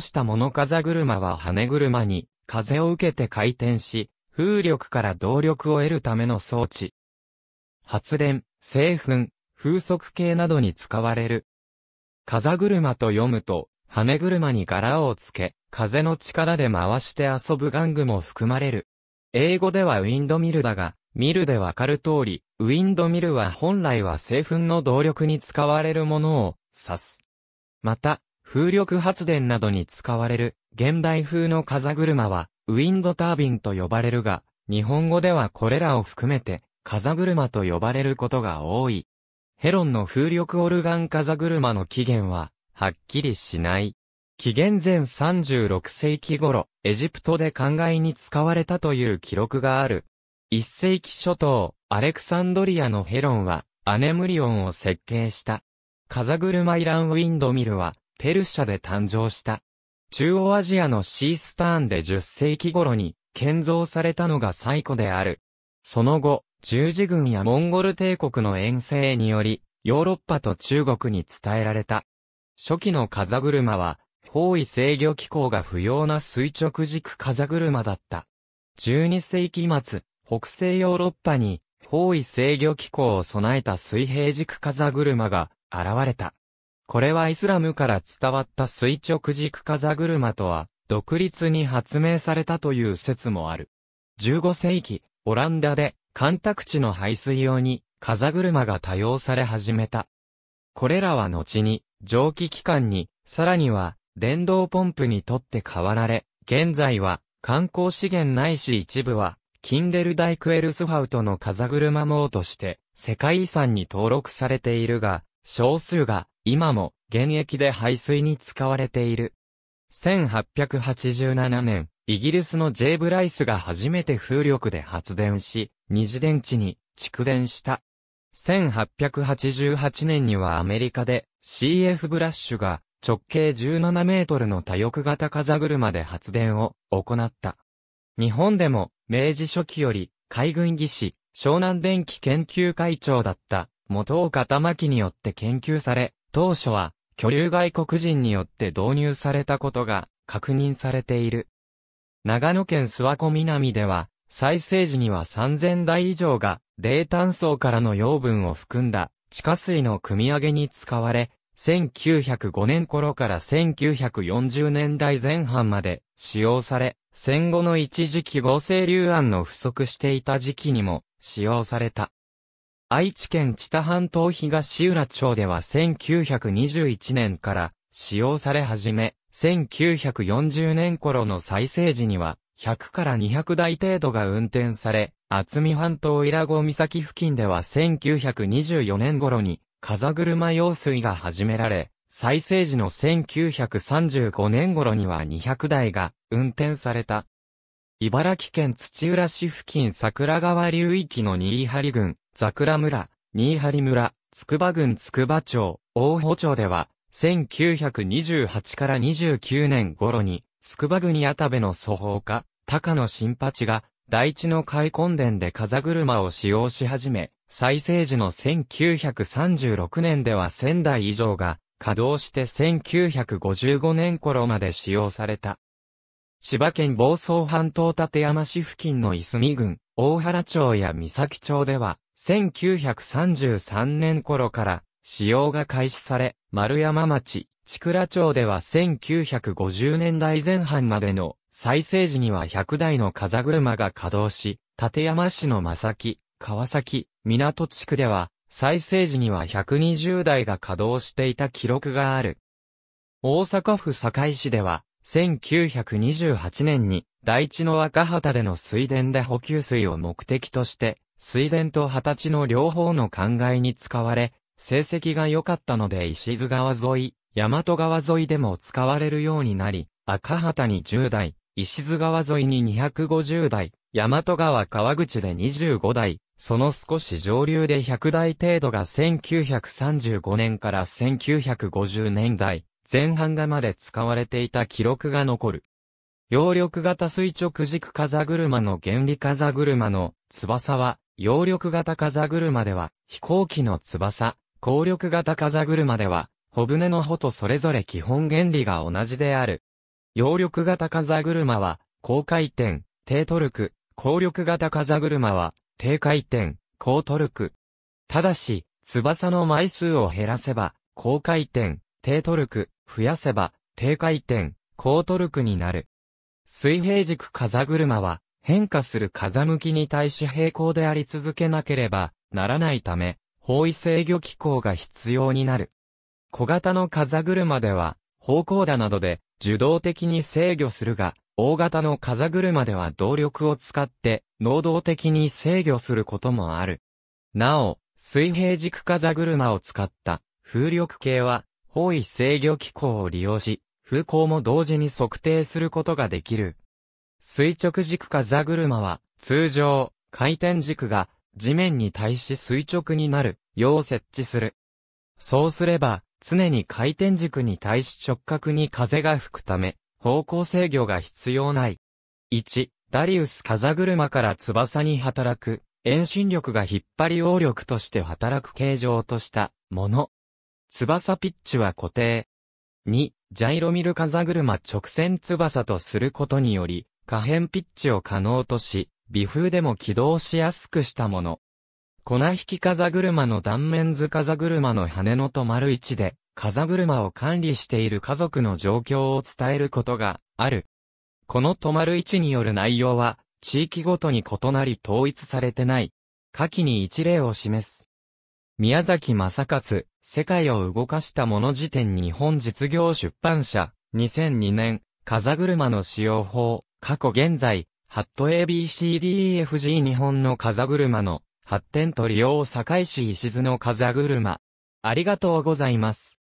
した物風車は羽車に風を受けて回転し、風力から動力を得るための装置。発電、製粉、風速計などに使われる。風車と読むと、羽車に柄をつけ、風の力で回して遊ぶ玩具も含まれる。英語ではウィンドミルだが、ミルでわかる通り、ウィンドミルは本来は製粉の動力に使われるものを指す。また、風力発電などに使われる現代風の風車はウィンドタービンと呼ばれるが、日本語ではこれらを含めて風車と呼ばれることが多い。ヘロンの風力オルガン風車の起源ははっきりしない。紀元前36世紀頃、エジプトで灌漑に使われたという記録がある。1世紀初頭、アレクサンドリアのヘロンはアネムリオンを設計した。風車イランウィンドミルはペルシャで誕生した。中央アジアのシースターンで10世紀頃に建造されたのが最古である。その後、十字軍やモンゴル帝国の遠征により、ヨーロッパと中国に伝えられた。初期の風車は、方位制御機構が不要な垂直軸風車だった。12世紀末、北西ヨーロッパに、方位制御機構を備えた水平軸風車が現れた。これはイスラムから伝わった垂直軸風車とは、独立に発明されたという説もある。15世紀、オランダで、干拓地の排水用に、風車が多用され始めた。これらは後に、蒸気機関に、さらには、電動ポンプにとって変わられ、現在は、観光資源ないし一部は、キンデルダイクエルスハウトの風車網として、世界遺産に登録されているが、少数が、今も現役で排水に使われている。1887年、イギリスの J. ブライスが初めて風力で発電し、二次電池に蓄電した。1888年にはアメリカで CF ブラッシュが直径17メートルの多翼型風車で発電を行った。日本でも明治初期より海軍技師湘南電気研究会長だった元岡玉木によって研究され、当初は、居留外国人によって導入されたことが確認されている。長野県諏訪湖南では、再生時には3000台以上が、冷炭層からの養分を含んだ地下水の汲み上げに使われ、1905年頃から1940年代前半まで使用され、戦後の一時期合成流案の不足していた時期にも使用された。愛知県知多半島東浦町では1921年から使用され始め、1940年頃の再生時には、100から200台程度が運転され、厚見半島伊良湖岬付近では1924年頃に、風車用水が始められ、再生時の1935年頃には200台が運転された。茨城県土浦市付近桜川流域の新張郡、桜村、新張村、筑波郡筑波町、大保町では、1928から29年頃に、筑波郡矢田部の祖法家、高野新八が、大地の開墾殿で風車を使用し始め、再生時の1936年では1000台以上が、稼働して1955年頃まで使用された。千葉県房総半島立山市付近のいすみ郡、大原町や三崎町では、1933年頃から使用が開始され、丸山町、千倉町では1950年代前半までの再生時には100台の風車が稼働し、立山市の正木、川崎、港地区では、再生時には120台が稼働していた記録がある。大阪府堺市では、1928年に、大地の赤旗での水田で補給水を目的として、水田と二十歳の両方の灌漑に使われ、成績が良かったので石津川沿い、大和川沿いでも使われるようになり、赤旗に10台、石津川沿いに250台、大和川川口で25台、その少し上流で100台程度が1935年から1950年代、前半がまで使われていた記録が残る。揚力型垂直軸風車の原理風車の翼は揚力型風車では、飛行機の翼、高力型風車では、帆船の帆とそれぞれ基本原理が同じである。揚力型風車は、高回転、低トルク、高力型風車は、低回転、高トルク。ただし、翼の枚数を減らせば、高回転、低トルク、増やせば、低回転、高トルクになる。水平軸風車は、変化する風向きに対し平行であり続けなければならないため、方位制御機構が必要になる。小型の風車では、方向打などで受動的に制御するが、大型の風車では動力を使って能動的に制御することもある。なお、水平軸風車を使った風力計は方位制御機構を利用し、風向も同時に測定することができる。垂直軸か座車は、通常、回転軸が、地面に対し垂直になる、よう設置する。そうすれば、常に回転軸に対し直角に風が吹くため、方向制御が必要ない。1、ダリウス風車から翼に働く、遠心力が引っ張り応力として働く形状としたもの。翼ピッチは固定。2、ジャイロミル風車直線翼とすることにより、可変ピッチを可能とし、微風でも起動しやすくしたもの。粉引き風車の断面図風車の羽のと丸置で、風車を管理している家族の状況を伝えることがある。この止まる位置による内容は、地域ごとに異なり統一されてない。下記に一例を示す。宮崎正勝、世界を動かしたもの辞典日本実業出版社、2002年、風車の使用法、過去現在、ハット ABCDEFG 日本の風車の発展と利用堺市石津の風車。ありがとうございます。